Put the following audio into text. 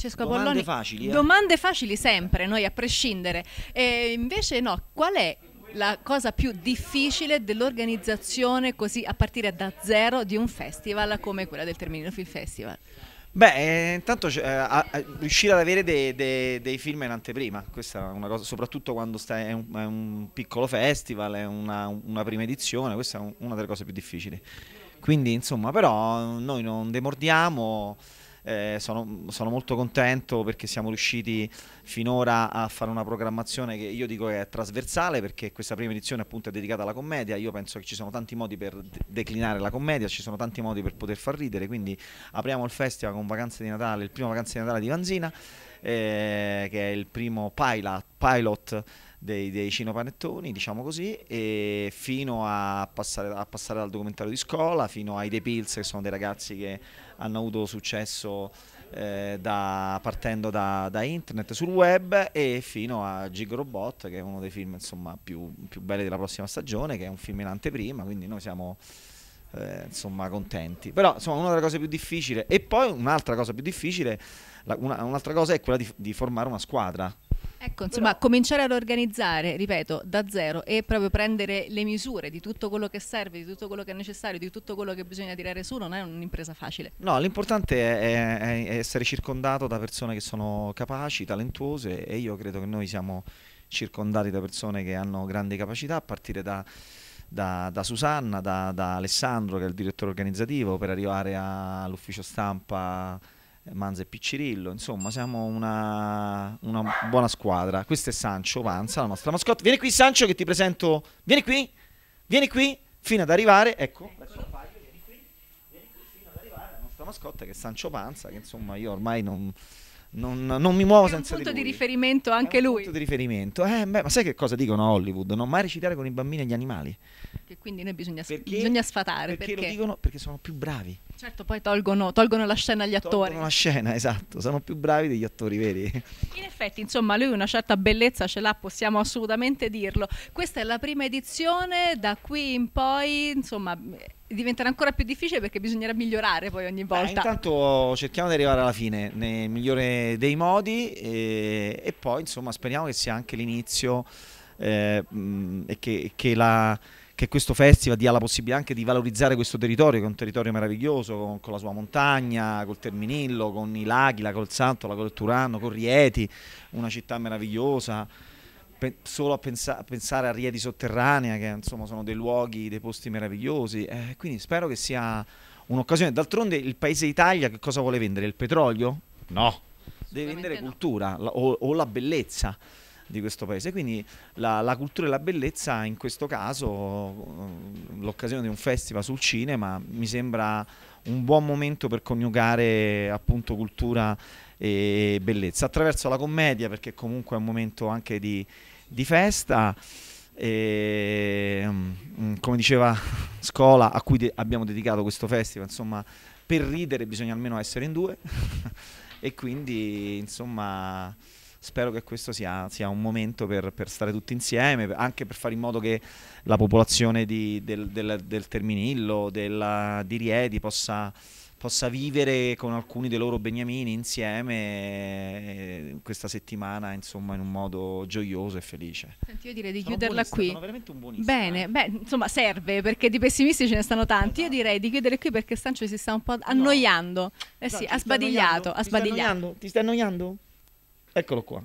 Francesco Domande Apolloni. Domande facili. Eh? Domande facili sempre, noi a prescindere. E invece no, qual è la cosa più difficile dell'organizzazione così a partire da zero di un festival come quella del Terminino Film Festival? Beh, eh, intanto eh, a, a riuscire ad avere dei, dei, dei film in anteprima, questa è una cosa, soprattutto quando stai, è, un, è un piccolo festival, è una, una prima edizione, questa è un, una delle cose più difficili. Quindi, insomma, però noi non demordiamo eh, sono, sono, molto contento perché siamo riusciti finora a fare una programmazione che io dico che è trasversale perché questa prima edizione appunto è dedicata alla commedia, io penso che ci sono tanti modi per declinare la commedia, ci sono tanti modi per poter far ridere, quindi apriamo il festival con Vacanze di Natale, il primo Vacanze di Natale di Vanzina eh, che è il primo pilot pilot dei, dei Cinepanettoni, diciamo così, e fino a passare, a passare al documentario di scuola, fino ai The Pills, che sono dei ragazzi che hanno avuto successo eh, da, partendo da, da, internet sul web e fino a Gig Robot che è uno dei film insomma, più, più belli della prossima stagione che è un film in anteprima quindi noi siamo eh, insomma contenti però insomma una delle cose più difficili e poi un'altra cosa più difficile la, una, un'altra cosa è quella di, di formare una squadra Ecco, insomma, Però... cominciare ad organizzare, ripeto, da zero e proprio prendere le misure di tutto quello che serve, di tutto quello che è necessario, di tutto quello che bisogna tirare su, non è un'impresa facile. No, l'importante è, è, è essere circondato da persone che sono capaci, talentuose e io credo che noi siamo circondati da persone che hanno grandi capacità, a partire da... Da, da, Susanna, da, da, Alessandro che è il direttore organizzativo, per arrivare all'ufficio stampa Manza e Piccirillo, insomma siamo una, una buona squadra. Questo è Sancho Panza, la nostra mascotte. Vieni qui Sancho, che ti presento, vieni qui, vieni qui, fino ad arrivare, ecco, ecco. vieni qui, vieni qui fino ad arrivare la nostra mascotte che è Sancho Panza, che insomma io ormai non... Non, non, mi muovo senza di lui. È un punto di riferimento anche lui. Un punto di riferimento. Eh, beh, ma sai che cosa dicono a Hollywood? Non mai recitare con i bambini e gli animali. Che quindi noi bisogna, perché, bisogna sfatare. Perché, perché? Dicono, perché sono più bravi. Certo, poi tolgono, tolgono la scena agli attori. Tolgono la scena, esatto, sono più bravi degli attori veri. In effetti, insomma, lui una certa bellezza ce l'ha, possiamo assolutamente dirlo. Questa è la prima edizione, da qui in poi, insomma, diventerà ancora più difficile perché bisognerà migliorare poi ogni volta. Beh, intanto cerchiamo di arrivare alla fine nel migliore dei modi e, eh, e poi insomma speriamo che sia anche l'inizio eh, e che, che la, che questo festival dia la possibilità anche di valorizzare questo territorio, che è un territorio meraviglioso, con, con la sua montagna, col Terminillo, con i laghi, la Col la col Turano, con Rieti, una città meravigliosa. Pe solo a pensa pensare a Rieti sotterranea, che insomma sono dei luoghi, dei posti meravigliosi. Eh, quindi spero che sia un'occasione. D'altronde il paese Italia che cosa vuole vendere? Il petrolio? No, deve vendere no. cultura o, o la bellezza di questo paese. Quindi la, la cultura e la bellezza, in questo caso, mm, l'occasione di un festival sul cinema mi sembra un buon momento per coniugare appunto cultura e bellezza attraverso la commedia perché comunque è un momento anche di, di festa e, mm, mm, come diceva Scola a cui de- abbiamo dedicato questo festival insomma per ridere bisogna almeno essere in due e quindi insomma spero che questo sia, sia un momento per, per, stare tutti insieme, anche per fare in modo che la popolazione di, del, del, del, Terminillo, della, di Riedi possa possa vivere con alcuni dei loro beniamini insieme eh, questa settimana insomma in un modo gioioso e felice. Senti, io direi di sono chiuderla qui. Sono veramente un buonista. Bene, eh. beh, insomma serve perché di pessimisti ce ne stanno tanti. Esatto. Io direi di chiudere qui perché Sancio si sta un po' annoiando. Eh sì, no, ha sbadigliato, ha sbadigliato. Ti stai annoiando? Ti stai annoiando? Eccolo qua.